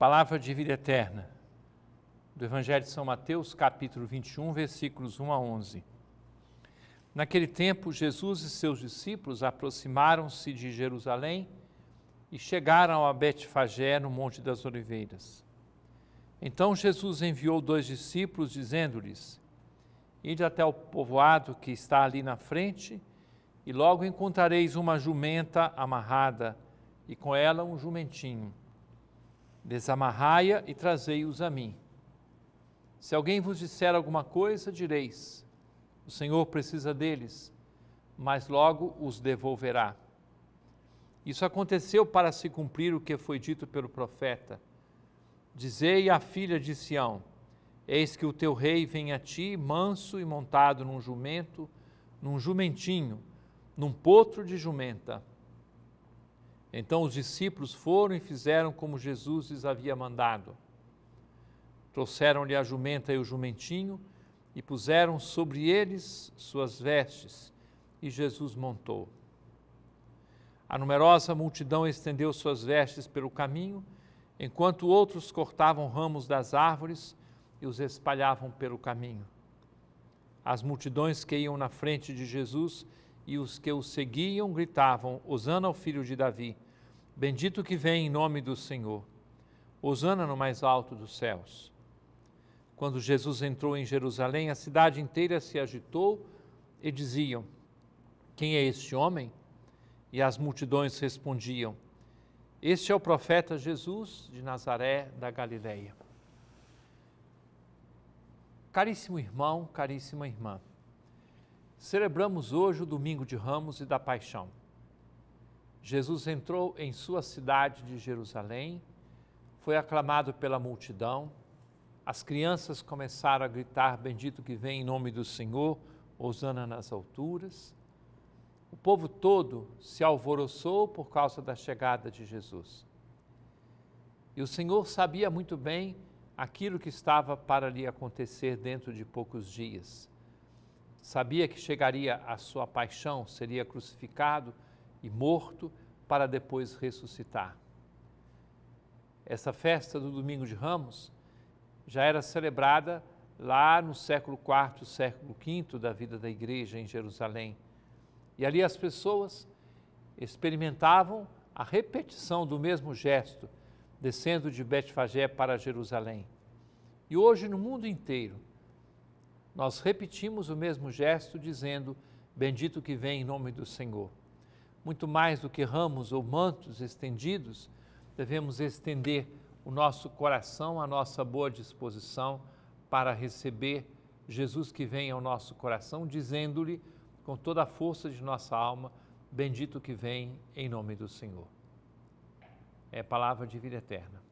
Palavra de vida eterna, do Evangelho de São Mateus, capítulo 21, versículos 1 a 11. Naquele tempo, Jesus e seus discípulos aproximaram-se de Jerusalém e chegaram a Betfagé, no Monte das Oliveiras. Então Jesus enviou dois discípulos, dizendo-lhes: Ide até o povoado que está ali na frente, e logo encontrareis uma jumenta amarrada, e com ela um jumentinho desamarrai-a e trazei-os a mim. Se alguém vos disser alguma coisa, direis: O Senhor precisa deles, mas logo os devolverá. Isso aconteceu para se cumprir o que foi dito pelo profeta. Dizei à filha de Sião: Eis que o teu rei vem a ti, manso e montado num jumento, num jumentinho, num potro de jumenta. Então os discípulos foram e fizeram como Jesus lhes havia mandado. Trouxeram-lhe a jumenta e o jumentinho e puseram sobre eles suas vestes, e Jesus montou. A numerosa multidão estendeu suas vestes pelo caminho, enquanto outros cortavam ramos das árvores e os espalhavam pelo caminho. As multidões que iam na frente de Jesus e os que o seguiam gritavam: Osana ao filho de Davi, bendito que vem em nome do Senhor. Osana no mais alto dos céus. Quando Jesus entrou em Jerusalém, a cidade inteira se agitou e diziam: Quem é este homem? E as multidões respondiam: Este é o profeta Jesus de Nazaré da Galileia. Caríssimo irmão, caríssima irmã, Celebramos hoje o domingo de Ramos e da Paixão. Jesus entrou em sua cidade de Jerusalém, foi aclamado pela multidão, as crianças começaram a gritar: Bendito que vem em nome do Senhor, Osana nas alturas. O povo todo se alvoroçou por causa da chegada de Jesus. E o Senhor sabia muito bem aquilo que estava para lhe acontecer dentro de poucos dias sabia que chegaria à sua paixão, seria crucificado e morto para depois ressuscitar. Essa festa do Domingo de Ramos já era celebrada lá no século IV, século V da vida da igreja em Jerusalém. E ali as pessoas experimentavam a repetição do mesmo gesto, descendo de Betfagé para Jerusalém. E hoje no mundo inteiro, nós repetimos o mesmo gesto, dizendo: Bendito que vem em nome do Senhor. Muito mais do que ramos ou mantos estendidos, devemos estender o nosso coração, a nossa boa disposição para receber Jesus que vem ao nosso coração, dizendo-lhe com toda a força de nossa alma: Bendito que vem em nome do Senhor. É palavra de vida eterna.